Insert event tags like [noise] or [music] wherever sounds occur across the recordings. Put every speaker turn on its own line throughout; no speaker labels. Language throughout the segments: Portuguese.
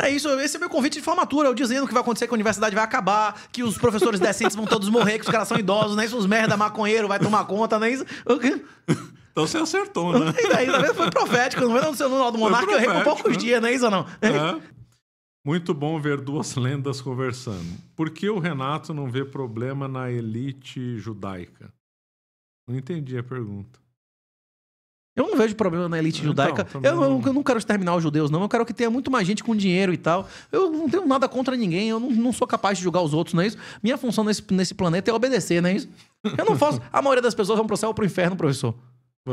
É isso, esse é meu convite de formatura, eu dizendo que vai acontecer, que a universidade vai acabar, que os professores decentes vão todos morrer, que os caras são idosos, nem né? Isso, os merda maconheiro vai tomar conta, nem né? isso. Então você acertou, né? [laughs] E daí, tá daí foi profético, não foi no seu do Monarca, eu errei por poucos né? dias, não é isso não? É.
Muito bom ver duas lendas conversando. Por que o Renato não vê problema na elite judaica? Não entendi a pergunta.
Eu não vejo problema na elite então, judaica. Então, eu, eu, eu, não quero exterminar os judeus, não. Eu quero que tenha muito mais gente com dinheiro e tal. Eu não tenho nada contra ninguém. Eu não, não sou capaz de julgar os outros, não é isso? Minha função nesse, nesse planeta é obedecer, não é isso? Eu não posso. A maioria das pessoas vão pro céu ou pro inferno, professor.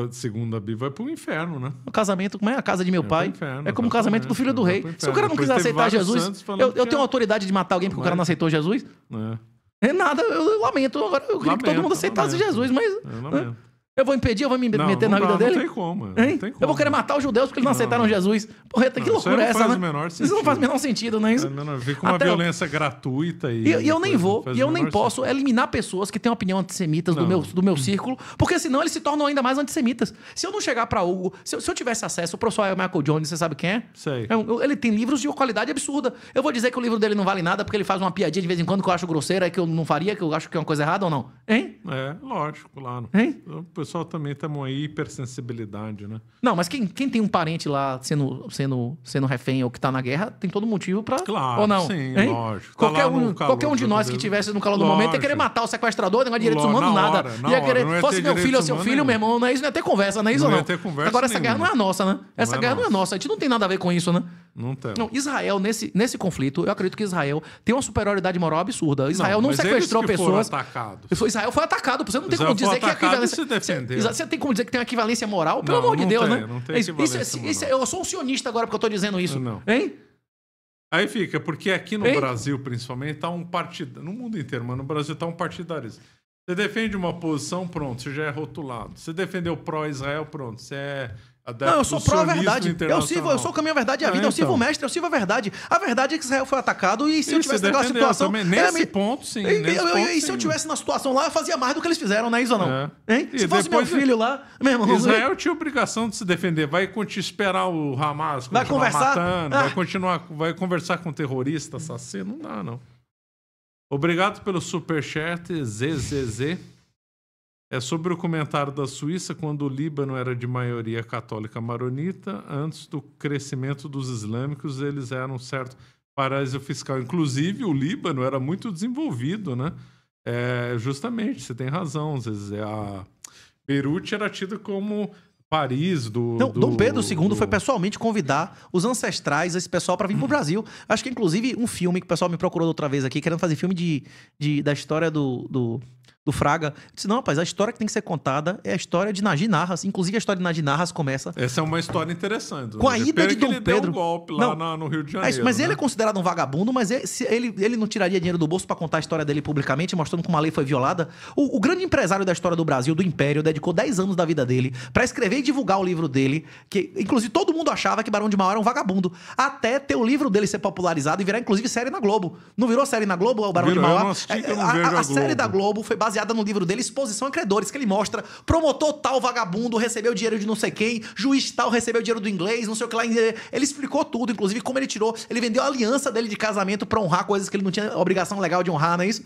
Segundo a Bíblia, vai pro inferno, né? O casamento, como é a casa de meu é pai? Inferno, é como o casamento do filho do rei. Se o cara não quiser aceitar Jesus, eu, eu é. tenho autoridade de matar alguém porque mas... o cara não aceitou Jesus?
É.
É nada, eu, eu lamento. Agora eu queria lamento, que todo mundo aceitasse lamento, Jesus, mas. Eu lamento. Né? Eu vou impedir, eu vou me não, meter não na dá, vida dele? Não tem como. Não tem como. Eu vou querer matar os judeus porque eles não, não aceitaram Jesus. Porra, que loucura é essa, faz né? menor sentido. isso não faz o menor sentido, não é isso? Não, não,
com uma Até violência eu... gratuita e... E, eu, eu nem vou, e eu nem posso
eliminar pessoas que têm opinião antissemita do meu, do meu círculo, porque senão eles se tornam ainda mais antissemitas. Se eu não chegar pra Hugo, se eu, se eu tivesse acesso, o professor Michael Jones, você sabe quem é? Sei. É eu, ele tem livros de qualidade absurda. Eu vou dizer que o livro dele não vale nada porque ele faz uma piadinha de vez em quando que eu acho grosseira, que eu não faria, que eu acho que é uma coisa errada ou não? Hein?
É, lógico, claro. Hein? pessoal também tem tá uma hipersensibilidade, né?
Não, mas quem, quem tem um parente lá sendo, sendo, sendo refém ou que tá na guerra, tem todo motivo para Claro, ou não. sim, hein? lógico. Tá qualquer, um, calor, qualquer um de nós que tivesse no calor do momento ia querer matar o sequestrador, negócio de direitos Ló, humanos, nada. Hora, ia querer, hora, ia fosse meu filho ou seu filho, nenhum. meu irmão, não é isso, não ia ter conversa, não é isso não? não. Agora nenhuma. essa guerra não é a nossa, né? Essa não é guerra é não é nossa, a gente não tem nada a ver com isso, né? Não tem. Não, Israel, nesse, nesse conflito, eu acredito que Israel tem uma superioridade moral absurda. Israel não, não sequestrou eles que pessoas. Foram atacados. Israel foi atacado. Você não tem Israel como dizer que é equivalência. Se você tem como dizer que tem uma equivalência moral? Pelo não, amor de Deus, tem, né? Não tem é isso, isso, é assim, é, eu sou um sionista agora porque eu tô dizendo isso. Não. Hein?
Aí fica, porque aqui no Brasil, principalmente, tá um partido. No mundo inteiro, mas no Brasil tá um partidarismo. Você defende uma posição, pronto, você já é rotulado. Você defendeu pró-Israel, pronto, você é não, eu sou pró verdade. Eu sirvo, eu sou o caminho, é a verdade e a vida. então. Eu sirvo o então.
mestre, eu sirvo a verdade. A verdade é que Israel foi atacado e se e eu tivesse naquela situação. Também. Nesse ponto, sim. E, nesse eu, ponto, e sim. se eu tivesse na situação lá, eu fazia mais do que eles fizeram, né Isa, não? É. Hein? Se fosse meu filho lá, meu irmão. Israel tinha
obrigação de se defender. Vai esperar o Hamas vai conversar? matando, ah. vai continuar, vai conversar com terroristas? terrorista, assassino. Não dá, não. Obrigado pelo superchat, ZZZ. É sobre o comentário da Suíça quando o Líbano era de maioria católica maronita, antes do crescimento dos islâmicos, eles eram certo paraíso fiscal. Inclusive, o Líbano era muito desenvolvido, né? É, justamente, você tem razão. Às vezes, é, a Beirute era tida como Paris
do. Não, do, Dom Pedro II do... foi pessoalmente convidar os ancestrais, esse pessoal, para vir para o hum. Brasil. Acho que, inclusive, um filme que o pessoal me procurou outra vez aqui, querendo fazer filme de, de da história do, do do Fraga. Eu disse, não, rapaz, a história que tem que ser contada é a história de Naji Narras. Inclusive, a história de Naji Narras começa...
Essa é uma história interessante. Com a ida Pera de Dom Pedro... Um golpe lá não, no Rio de Janeiro. É isso, mas né? ele é
considerado um vagabundo, mas ele, é, ele, ele não tiraria dinheiro do bolso para contar a história dele publicamente, mostrando como a lei foi violada. O, o, grande empresário da história do Brasil, do Império, dedicou 10 anos da vida dele para escrever e divulgar o livro dele, que, inclusive, todo mundo achava que Barão de Mauá era um vagabundo, até ter o livro dele ser popularizado e virar, inclusive, série na Globo. Não virou série na Globo, é o Barão de Mauá? Assisti, é, a, a, a série da Globo foi baseada baseada no livro dele Exposição a Credores, que ele mostra promotor tal vagabundo recebeu dinheiro de não sei quem, juiz tal recebeu dinheiro do inglês, não sei o que lá. Ele explicou tudo, inclusive como ele tirou, ele vendeu a aliança dele de casamento para honrar coisas que ele não tinha obrigação legal de honrar, não é isso?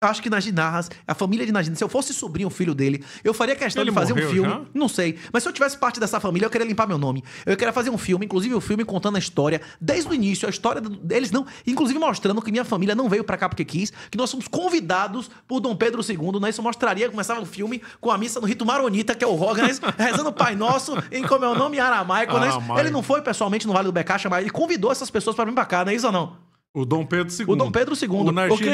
Eu acho que Najib Narras, a família de Najib, se eu fosse sobrinho, filho dele, eu faria questão ele de fazer um filme, já? não sei, mas se eu tivesse parte dessa família, eu queria limpar meu nome. Eu queria fazer um filme, inclusive o um filme contando a história desde o início, a história deles não, inclusive mostrando que minha família não veio para cá porque quis, que nós somos convidados por Dom Pedro II segundo, né? Isso mostraria, começava o filme com a missa no rito maronita, que é o Roganes, né? [laughs] rezando o Pai Nosso em como é o nome aramaico, né? Ele não foi pessoalmente no Vale do Becá chamar ele convidou essas pessoas para vir pra cá, não é isso ou não? O Dom Pedro II. O Dom Pedro II. O porque...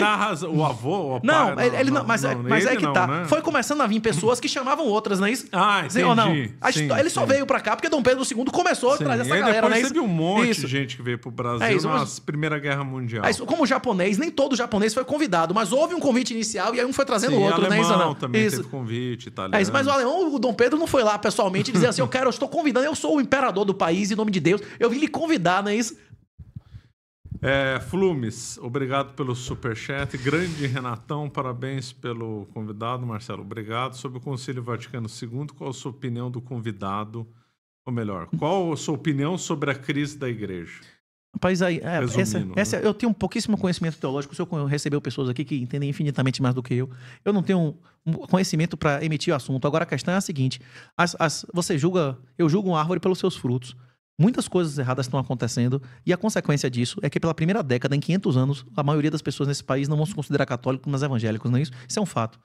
o
avô, o não, pai, não, ele, não, mas, não, é, mas é, é que tá. Né? Foi
começando a vir pessoas que chamavam outras, não é isso? Ah, entendi. Sim, ou não? A sim, ele sim. só veio pra cá porque Dom Pedro II começou a trazer essa galera, depois né? teve um monte isso. de
gente que veio pro Brasil é isso, na mas... Primeira Guerra Mundial. É isso,
como japonês, nem todo japonês foi convidado, mas houve um convite inicial e aí um foi trazendo o outro, né? Isso, não? também isso. teve
convite, italiano. É isso, mas
o alemão, o Dom Pedro não foi lá pessoalmente dizer assim, eu quero, eu estou convidando, eu sou o imperador do país, em nome de Deus, eu vim lhe convidar, não é isso?
É, Flumes, obrigado pelo superchat. Grande Renatão, parabéns pelo convidado, Marcelo. Obrigado. Sobre o Concílio Vaticano II, qual a sua opinião do convidado? Ou melhor, qual a sua opinião sobre a crise da igreja?
Rapaz, aí, é, essa, essa, né? eu tenho um pouquíssimo conhecimento teológico. O senhor recebeu pessoas aqui que entendem infinitamente mais do que eu. Eu não tenho um conhecimento para emitir o assunto. Agora a questão é a seguinte: as, as, você julga, eu julgo uma árvore pelos seus frutos. Muitas coisas erradas estão acontecendo e a consequência disso é que pela primeira década, em 500 anos, a maioria das pessoas nesse país não vão se considerar católicos, mas evangélicos, não é isso? Isso é um fato.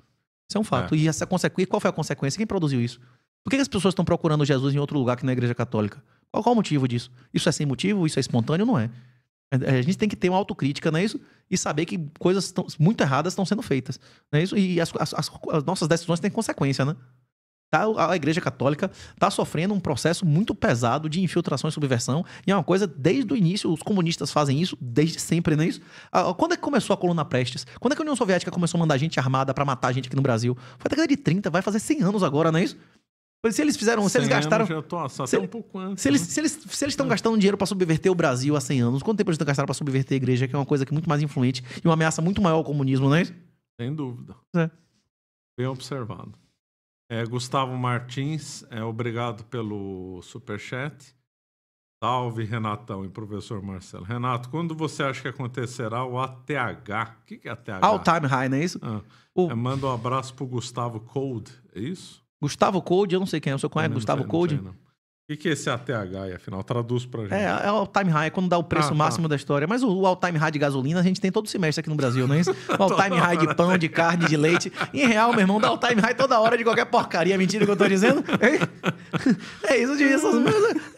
Isso é um é. fato. É. E, essa consequ... e qual foi a consequência? Quem produziu isso? Por que as pessoas estão procurando Jesus em outro lugar que não é a igreja católica? Qual, qual, o motivo disso? Isso é sem motivo? Isso é espontâneo? Não é? é. A gente tem que ter uma autocrítica, não é isso? E saber que coisas tão, muito erradas estão sendo feitas. Não é isso? E as, as, as nossas decisões têm consequência, né? Tá, a Igreja Católica está sofrendo um processo muito pesado de infiltração e subversão, e é uma coisa desde o início, os comunistas fazem isso desde sempre, não é isso? Quando é que começou a coluna Prestes? Quando é que a União Soviética começou a mandar gente armada para matar gente aqui no Brasil? Foi da década de 30, vai fazer 100 anos agora, não é isso? Se eles fizeram, se eles gastaram.
se, né?
Se eles se eles estão gastando dinheiro para subverter o Brasil há 100 anos, quanto tempo eles estão gastando para subverter a igreja, que é uma coisa que é muito mais influente e uma ameaça muito maior ao comunismo, não é isso? Sem dúvida. É.
Bem observado. É, Gustavo Martins, é, obrigado pelo superchat. Salve, Renatão e professor Marcelo. Renato, quando você acha que acontecerá o ATH? O que, é ATH? All
time high, não é isso? Ah, o... é, manda um abraço pro Gustavo Cold, é isso? Gustavo Cold, eu não sei quem é. O senhor conhece Gustavo Cold? Não
sei, não. O que, que é esse ATH, afinal? Traduz pra gente. É,
é o time high, é quando dá o preço ah, tá. máximo tá. da história. Mas o, o all time high de gasolina a gente tem todo semestre aqui no Brasil, não é isso? [laughs] O all time high de pão, de carne, de leite. Em real, meu irmão, dá all time high toda hora de qualquer porcaria. Mentira que eu tô dizendo. [laughs] É, isso, de isso.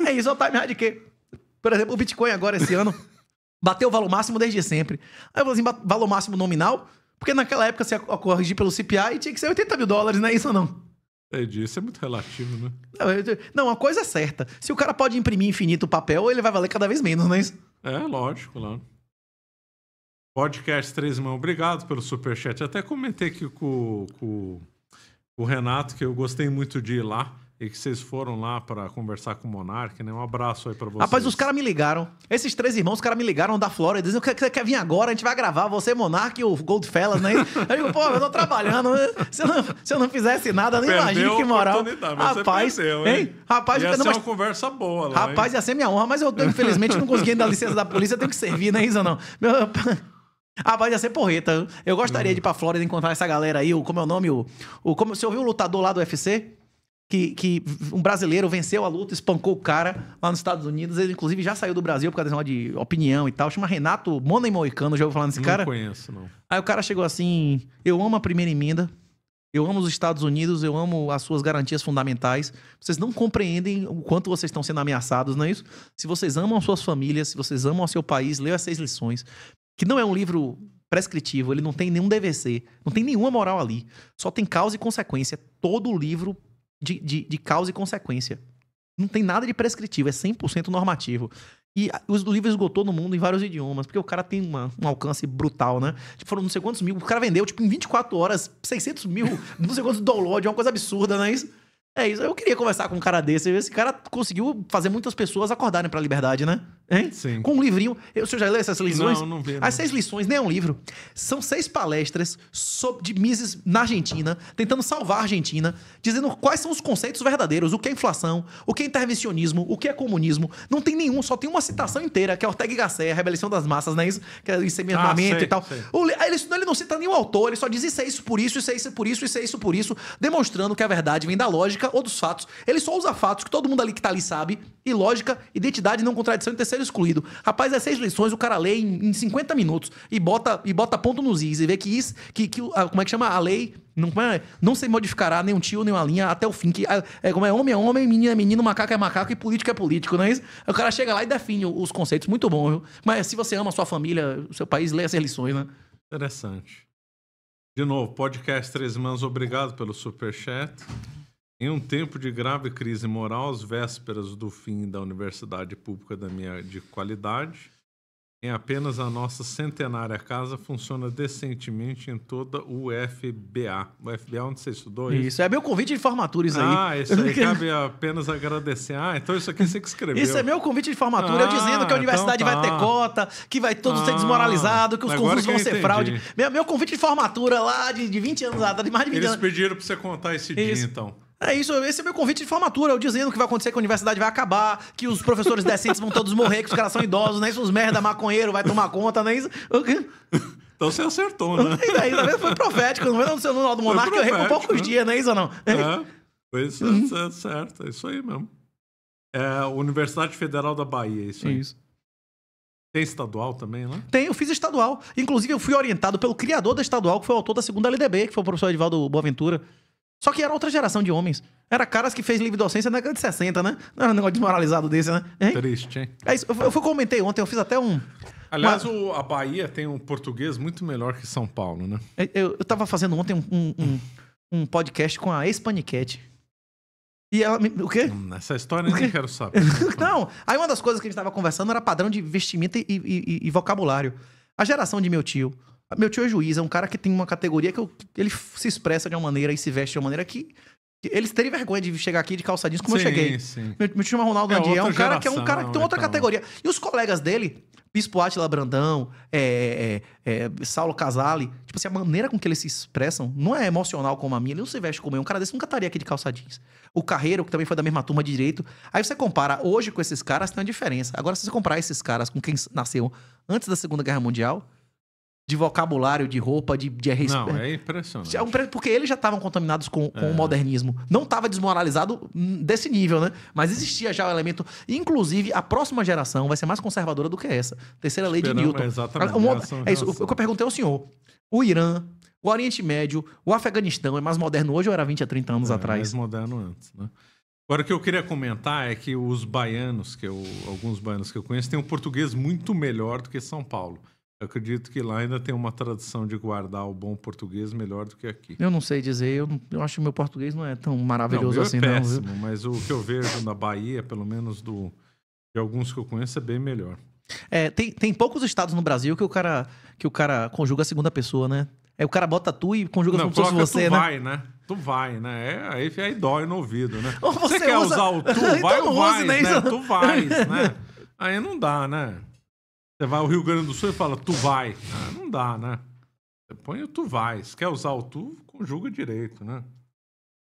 É isso, all time high de quê? Por exemplo, o Bitcoin agora, esse ano, bateu o valor máximo desde sempre. Aí eu falo assim, valor máximo nominal, porque naquela época você corrigir pelo CPI tinha que ser 80 mil dólares, não é isso ou não?
Entendi, é isso é muito relativo, né?
Não, eu, não, uma coisa é certa. Se o cara pode imprimir infinito papel, ele vai valer cada vez menos, não é isso? É, lógico,
lá. Podcast três mãos, obrigado pelo superchat. Até comentei aqui com, com, com o Renato que eu gostei muito de ir lá e que vocês foram lá para conversar com o Monark, né? Um abraço aí para vocês. Rapaz, os
caras me ligaram. Esses três irmãos, os caras me ligaram da Flórida, dizendo que você quer vir agora, a gente vai gravar, você, Monark e o Goldfellas, né? Eu digo, pô, eu tô trabalhando. Né? Se eu não, se eu não fizesse nada, nem imagino que moral. Rapaz, perdeu, hein? hein? Rapaz, ia não, ser mas... uma
conversa boa lá, Rapaz, hein? ia ser
minha honra, mas eu tô, infelizmente não consegui dar licença da polícia, eu tenho que servir, né, Isa? Não. Meu... [laughs] Rapaz, ia ser porreta. Eu gostaria hum. de ir pra Flórida encontrar essa galera aí, o, como é o nome? O, o, como, você ouviu o lutador lá do UFC? que, que, um brasileiro venceu a luta, espancou o cara lá nos Estados Unidos. Ele, inclusive, já saiu do Brasil por causa de opinião e tal. Chama Renato Money Moicano, já ouviu falar desse cara? Não conheço, não. Aí o cara chegou assim: Eu amo a primeira emenda, eu amo os Estados Unidos, eu amo as suas garantias fundamentais. Vocês não compreendem o quanto vocês estão sendo ameaçados, não é isso? Se vocês amam suas famílias, se vocês amam o seu país, leiam essas lições. Que não é um livro prescritivo, ele não tem nenhum DVC, não tem nenhuma moral ali. Só tem causa e consequência. É todo o livro de, de, de causa e consequência. Não tem nada de prescritivo, é 100% normativo. E os livros esgotou no mundo em vários idiomas, porque o cara tem uma, um alcance brutal, né? Tipo, foram não sei quantos mil. O cara vendeu, tipo, em 24 horas, 600 mil, [laughs] não sei quantos é uma coisa absurda, né isso? É isso. Eu queria conversar com um cara desse. Esse cara conseguiu fazer muitas pessoas acordarem pra liberdade, né? Hein? Sim. Com um livrinho. Eu, o senhor já leu essas lições? Não, não vi. Não. Ah, As seis lições, nem né? é um livro. São seis palestras sobre, de Mises na Argentina, tentando salvar a Argentina, dizendo quais são os conceitos verdadeiros, o que é inflação, o que é intervencionismo, o que é comunismo. Não tem nenhum, só tem uma citação inteira, que é Ortega y Gasset, a Rebelião das Massas, né? Isso, que é inseminamento ah, e tal. O, ele, ele não cita nenhum autor, ele só diz isso é isso por isso, isso é isso por isso, isso é isso por isso, demonstrando que a verdade vem da lógica ou dos fatos. Ele só usa fatos que todo mundo ali que tá ali sabe, e lógica, identidade, não contradição e terceiro excluído. Rapaz, as é seis lições o cara lê em, em 50 minutos e bota, e bota ponto nos is e vê que isso, que, que a, como é que chama? A lei não, é, não se modificará nem um tio, nem uma linha até o fim. Que, é, como é homem é homem, menino é menino, macaco é macaco e político é político, não é isso? O cara chega lá e define os conceitos. Muito bom, viu? Mas se você ama a sua família, o seu país, lê essas lições, né?
Interessante. De novo, podcast Três Mãos, obrigado pelo super chat. Em um tempo de grave crise moral, às vésperas do fim da universidade pública da minha de qualidade, em apenas a nossa centenária casa funciona decentemente em toda o FBA. O FBA onde você estudou? Isso, isso é meu convite de formatura, ah, aí. Ah, isso aí cabe apenas agradecer. Ah, então isso aqui você que escreveu. Isso é meu
convite de formatura, ah, eu dizendo que a ah, então universidade então tá. vai ter tá. cota, que vai todo ah, ser desmoralizado, que os concursos vão ser fraude. Meu, meu convite de formatura lá de, de 20 anos atrás, de mais de 20 Eles anos.
Eles pediram para você contar esse isso. dia, então.
É isso, esse é meu convite de formatura, eu dizendo o que vai acontecer, que a universidade vai acabar, que os professores decentes vão todos morrer, que os caras são idosos, nem é isso, os merda maconheiro vai tomar conta, nem é isso. Então você acertou, né? [laughs] E daí, também tá foi profético, não é do seu do Monarca, eu errei por poucos né? dias, não é isso ou não? É,
foi isso, é, certo, é isso aí mesmo. É a Universidade Federal da Bahia, é isso aí. Isso. Tem estadual
também, né? Tem, eu fiz estadual. Inclusive, eu fui orientado pelo criador da estadual, que foi o autor da segunda LDB, que foi o professor Edivaldo Boaventura. Só que era outra geração de homens. Era caras que fez livre docência na década de 60, né? Não era um negócio desmoralizado desse, né? Hein? Triste, hein? É isso. Eu, eu, comentei ontem, eu fiz até um. Aliás,
o, a Bahia tem um português muito melhor que São Paulo, né?
É, eu, eu tava fazendo ontem um, um, um, um podcast com a Espaniquete. E ela. Me... O quê? Hum, essa história eu nem quero saber. [laughs] não, aí uma das coisas que a gente tava conversando era padrão de vestimenta e, e, e, e A geração de meu tio, meu tio é juiz, é um cara que tem uma categoria que eu, ele se expressa de uma maneira e se veste de uma maneira que eles terem vergonha de chegar aqui de calçadinhos como sim, eu cheguei. Sim. Meu, meu tio é Ronaldo é, é um cara geração, que é um cara que tem é, outra então... categoria. E os colegas dele, Bispo Átila Brandão, é, é, é, Saulo Casale, tipo assim, a maneira com que eles se expressam não é emocional como a minha, ele não se veste como eu. Um cara desse nunca estaria aqui de calçadinhos. O Carreiro, que também foi da mesma turma de direito. Aí você compara hoje com esses caras, tem uma diferença. Agora, se você comparar esses caras com quem nasceu antes da Segunda Guerra Mundial, de vocabulário, de roupa, de, de RSP. Não, é
impressionante.
É porque eles já estavam contaminados com, com é. o modernismo. Não estava desmoralizado hum, desse nível, né? Mas existia já o elemento. Inclusive, a próxima geração vai ser mais conservadora do que essa. Terceira lei Esperamos de Newton. Exatamente. Um, é isso. O que eu perguntei ao senhor: o Irã, o Oriente Médio, o Afeganistão é mais moderno hoje ou era 20 a 30 anos é, atrás? É mais moderno antes, né?
Agora, o que eu queria comentar é que os baianos, que eu, alguns baianos que eu conheço, têm um português muito melhor do que São Paulo acredito que lá ainda tem uma tradição de guardar o bom português melhor do que aqui.
Eu não sei dizer, eu, eu acho que o meu português não é tão maravilhoso não, é assim, é péssimo,
não. Viu? Mas o que eu vejo na Bahia, pelo menos do, de alguns que eu conheço, é bem melhor.
É, tem, tem poucos estados no Brasil que o cara que o cara conjuga a segunda pessoa, né? É o cara bota tu e conjuga não, como se fosse você, tu né? vai,
né? Tu vai, né? É, aí, aí dói no ouvido, né? Ou você, você usa... quer usar o tu, [laughs] então vai então ou vai, né? tu vai, né? [laughs] Aí não dá, né? Você vai ao Rio Grande do Sul e fala tu vai. Ah, não dá, né? Você põe o tu vais. Quer usar o tu, conjuga direito, né?